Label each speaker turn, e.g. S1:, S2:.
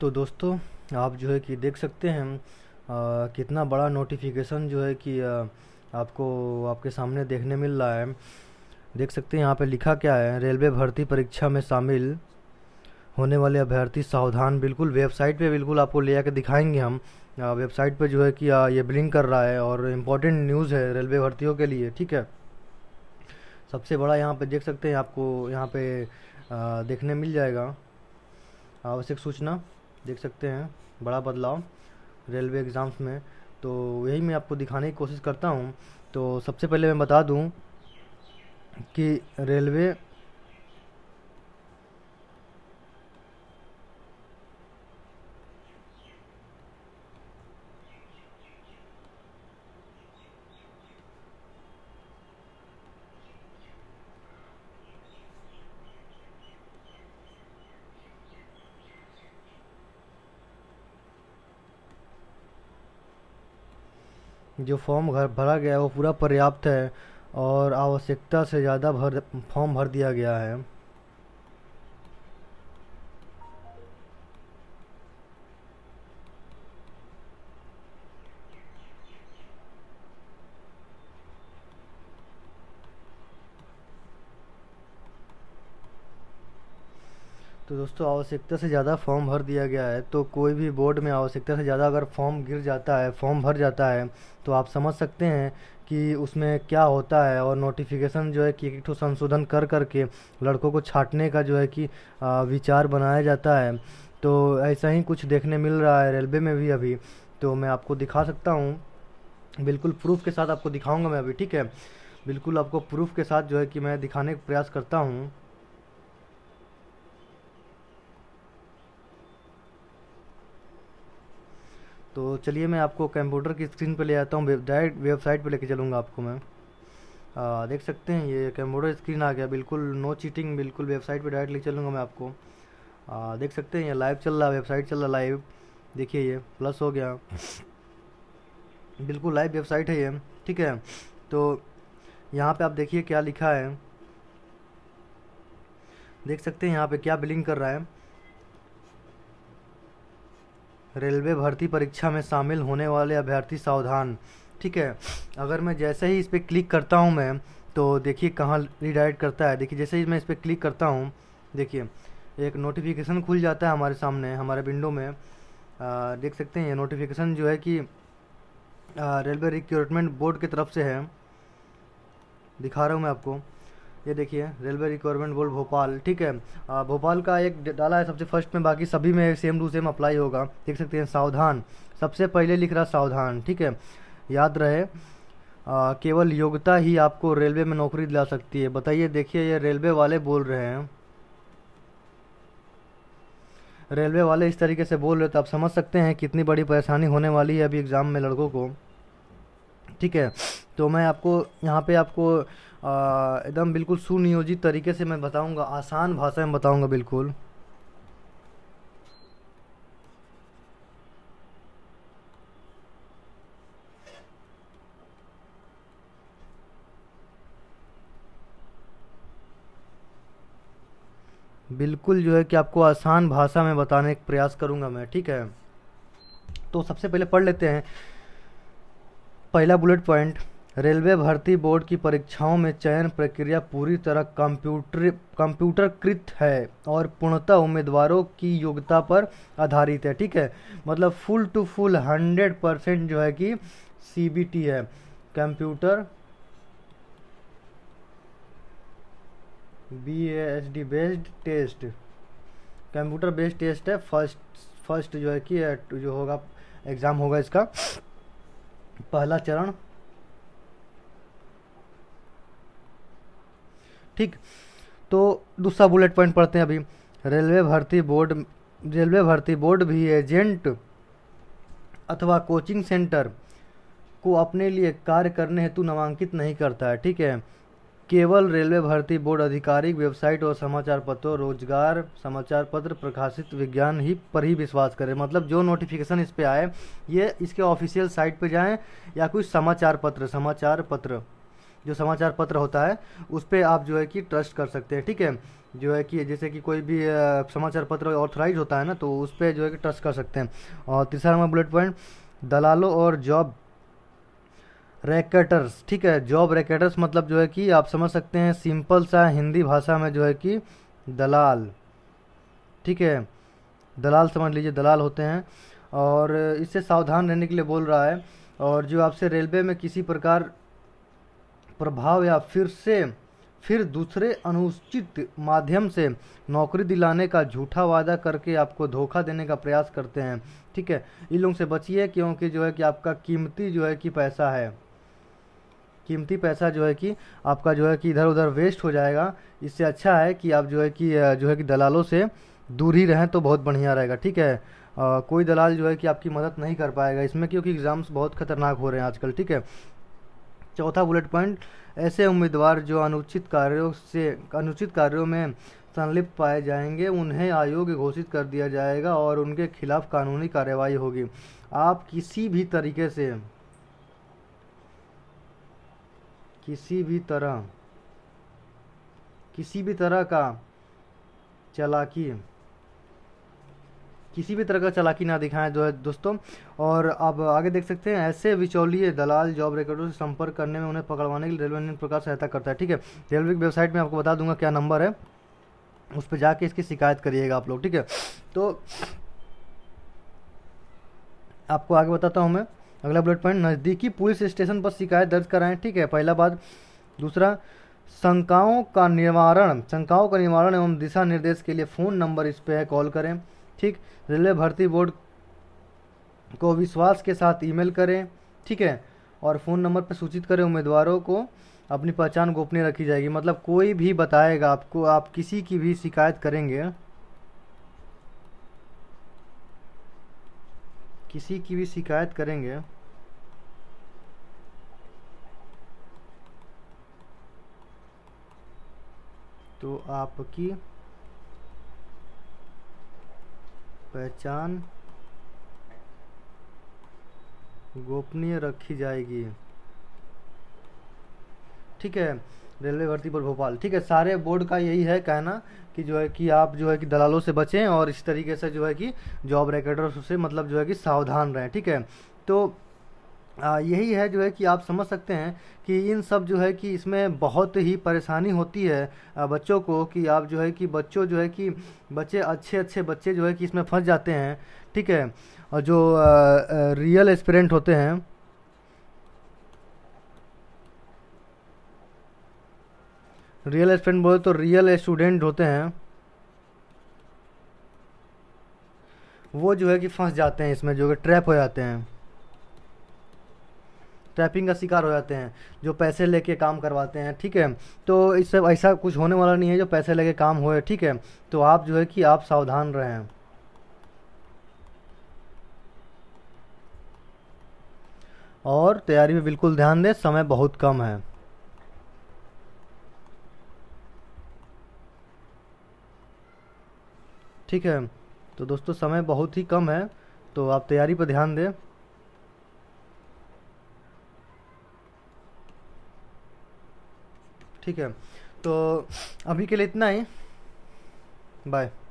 S1: तो दोस्तों आप जो है कि देख सकते हैं आ, कितना बड़ा नोटिफिकेशन जो है कि आ, आपको आपके सामने देखने मिल रहा है देख सकते हैं यहाँ पे लिखा क्या है रेलवे भर्ती परीक्षा में शामिल होने वाले अभ्यर्थी सावधान बिल्कुल वेबसाइट पे बिल्कुल आपको ले आके दिखाएंगे हम वेबसाइट पे जो है कि ये ब्लिंक कर रहा है और इम्पोर्टेंट न्यूज़ है रेलवे भर्तियों के लिए ठीक है सबसे बड़ा यहाँ पे देख सकते हैं आपको यहाँ पे देखने मिल जाएगा आवश्यक सूचना देख सकते हैं बड़ा बदलाव रेलवे एग्ज़ाम्स में तो यही मैं आपको दिखाने की कोशिश करता हूँ तो सबसे पहले मैं बता दूँ कि रेलवे जो फॉर्म घर भरा गया है वो पूरा पर्याप्त है और आवश्यकता से ज़्यादा भर फॉर्म भर दिया गया है तो दोस्तों आवश्यकता से ज़्यादा फॉर्म भर दिया गया है तो कोई भी बोर्ड में आवश्यकता से ज़्यादा अगर फॉर्म गिर जाता है फॉर्म भर जाता है तो आप समझ सकते हैं कि उसमें क्या होता है और नोटिफिकेशन जो है कि एक ठो संशोधन कर करके लड़कों को छाँटने का जो है कि विचार बनाया जाता है तो ऐसा ही कुछ देखने मिल रहा है रेलवे में भी अभी तो मैं आपको दिखा सकता हूँ बिल्कुल प्रूफ के साथ आपको दिखाऊँगा मैं अभी ठीक है बिल्कुल आपको प्रूफ के साथ जो है कि मैं दिखाने का प्रयास करता हूँ तो चलिए मैं आपको कंप्यूटर की स्क्रीन पर ले आता हूँ डायरेक्ट वेबसाइट पर लेके चलूँगा आपको मैं आ, देख सकते हैं ये कंप्यूटर स्क्रीन आ गया बिल्कुल नो चीटिंग बिल्कुल वेबसाइट पर डायरेक्ट ले चलूँगा मैं आपको आ, देख सकते हैं ये लाइव चल रहा है वेबसाइट चल रहा लाइव देखिए ये प्लस हो गया बिल्कुल लाइव वेबसाइट है ये ठीक है तो यहाँ पे आप देखिए क्या लिखा है देख सकते हैं यहाँ पे क्या बिलिंग कर रहा है रेलवे भर्ती परीक्षा में शामिल होने वाले अभ्यर्थी सावधान ठीक है अगर मैं जैसे ही इस पर क्लिक करता हूँ मैं तो देखिए कहाँ रिडायरेक्ट करता है देखिए जैसे ही मैं इस पर क्लिक करता हूँ देखिए एक नोटिफिकेशन खुल जाता है हमारे सामने हमारे विंडो में आ, देख सकते हैं ये नोटिफिकेशन जो है कि रेलवे रिक्रूटमेंट बोर्ड की तरफ से है दिखा रहा हूँ मैं आपको ये देखिए रेलवे रिक्वायरमेंट बोल भोपाल ठीक है भोपाल का एक डाला है सबसे फर्स्ट में बाकी सभी में सेम टू सेम अप्लाई होगा देख सकते हैं सावधान सबसे पहले लिख रहा सावधान ठीक है याद रहे आ, केवल योग्यता ही आपको रेलवे में नौकरी दिला सकती है बताइए देखिए ये रेलवे वाले बोल रहे हैं रेलवे वाले इस तरीके से बोल रहे तो आप समझ सकते हैं कितनी बड़ी परेशानी होने वाली है अभी एग्ज़ाम में लड़कों को ठीक है तो मैं आपको यहाँ पे आपको एकदम बिल्कुल सुनियोजित तरीके से मैं बताऊँगा आसान भाषा में बताऊँगा बिल्कुल बिल्कुल जो है कि आपको आसान भाषा में बताने का प्रयास करूंगा मैं ठीक है तो सबसे पहले पढ़ लेते हैं पहला बुलेट पॉइंट रेलवे भर्ती बोर्ड की परीक्षाओं में चयन प्रक्रिया पूरी तरह कंप्यूटर कंप्यूटरकृत है और पूर्णतः उम्मीदवारों की योग्यता पर आधारित है ठीक है मतलब full to full hundred percent जो है कि सी है computer B H D based test computer based test है फर्स्ट फर्स्ट जो है कि जो होगा एग्ज़ाम होगा इसका पहला चरण ठीक तो दूसरा बुलेट पॉइंट पढ़ते हैं अभी रेलवे भर्ती बोर्ड रेलवे भर्ती बोर्ड भी एजेंट अथवा कोचिंग सेंटर को अपने लिए कार्य करने हेतु नामांकित नहीं करता है ठीक है केवल रेलवे भर्ती बोर्ड आधिकारिक वेबसाइट और समाचार पत्रों रोजगार समाचार पत्र प्रकाशित विज्ञान ही पर ही विश्वास करें मतलब जो नोटिफिकेशन इस पे आए ये इसके ऑफिशियल साइट पे जाएं या कुछ समाचार पत्र समाचार पत्र जो समाचार पत्र होता है उस पर आप जो है कि ट्रस्ट कर सकते हैं ठीक है जो है कि जैसे कि कोई भी समाचार पत्र ऑथोराइज होता है ना तो उस पर जो है कि ट्रस्ट कर सकते हैं और तीसरा नंबर बुलेट पॉइंट दलालों और जॉब रैकेटर्स ठीक है जॉब रैकेटर्स मतलब जो है कि आप समझ सकते हैं सिंपल सा हिंदी भाषा में जो है कि दलाल ठीक है दलाल समझ लीजिए दलाल होते हैं और इससे सावधान रहने के लिए बोल रहा है और जो आपसे रेलवे में किसी प्रकार प्रभाव या फिर से फिर दूसरे अनुचित माध्यम से नौकरी दिलाने का झूठा वादा करके आपको धोखा देने का प्रयास करते हैं ठीक है इन लोगों से बचिए क्योंकि जो है कि आपका कीमती जो है कि पैसा है कीमती पैसा जो है कि आपका जो है कि इधर उधर वेस्ट हो जाएगा इससे अच्छा है कि आप जो है कि जो है कि दलालों से दूर ही रहें तो बहुत बढ़िया रहेगा ठीक है आ, कोई दलाल जो है कि आपकी मदद नहीं कर पाएगा इसमें क्योंकि एग्ज़ाम्स बहुत खतरनाक हो रहे हैं आजकल ठीक है चौथा बुलेट पॉइंट ऐसे उम्मीदवार जो अनुचित कार्यों से अनुचित कार्यों में संलिप्त पाए जाएंगे उन्हें आयोग घोषित कर दिया जाएगा और उनके खिलाफ कानूनी कार्रवाई होगी आप किसी भी तरीके से किसी भी तरह किसी भी तरह का चलाकी किसी भी तरह का चलाकी ना दिखाएं जो है दोस्तों और आप आगे देख सकते हैं ऐसे बिचौलिए दलाल जॉब रिकॉर्डर से संपर्क करने में उन्हें पकड़वाने के लिए रेलवे ने प्रकार सहायता करता है ठीक है रेलवे की वेबसाइट में आपको बता दूंगा क्या नंबर है उस पर जाके इसकी शिकायत करिएगा आप लोग ठीक है तो आपको आगे बताता हूँ मैं अगला बुलेट पॉइंट नज़दीकी पुलिस स्टेशन पर शिकायत दर्ज कराएं ठीक है पहला बात दूसरा शंकाओं का निवारण शंकाओं का निवारण एवं दिशा निर्देश के लिए फ़ोन नंबर इस पर कॉल करें ठीक रेलवे भर्ती बोर्ड को विश्वास के साथ ईमेल करें ठीक है और फ़ोन नंबर पर सूचित करें उम्मीदवारों को अपनी पहचान गोपनीय रखी जाएगी मतलब कोई भी बताएगा आपको आप किसी की भी शिकायत करेंगे किसी की भी शिकायत करेंगे तो आपकी पहचान गोपनीय रखी जाएगी ठीक है रेलवे भर्ती पर भोपाल ठीक है सारे बोर्ड का यही है कहना कि जो है कि आप जो है कि दलालों से बचें और इस तरीके से जो है कि जॉब रेकेटर से मतलब जो है कि सावधान रहें ठीक है तो यही है जो है कि आप समझ सकते हैं कि इन सब जो है कि इसमें बहुत ही परेशानी होती है बच्चों को कि आप जो है कि बच्चों जो है कि बच्चे अच्छे अच्छे बच्चे जो है कि इसमें फंस जाते हैं ठीक है और जो रियल एस्पिरेंट होते हैं रियल एस्पिरेंट बोले तो रियल स्टूडेंट होते हैं वो जो है कि फंस जाते हैं इसमें जो कि ट्रैप हो जाते हैं ट्रैपिंग का शिकार हो जाते हैं जो पैसे लेके काम करवाते हैं ठीक है तो इससे ऐसा कुछ होने वाला नहीं है जो पैसे लेके काम होए ठीक है तो आप जो है कि आप सावधान रहें और तैयारी में बिल्कुल ध्यान दें समय बहुत कम है ठीक है तो दोस्तों समय बहुत ही कम है तो आप तैयारी पर ध्यान दें ठीक है तो अभी के लिए इतना ही बाय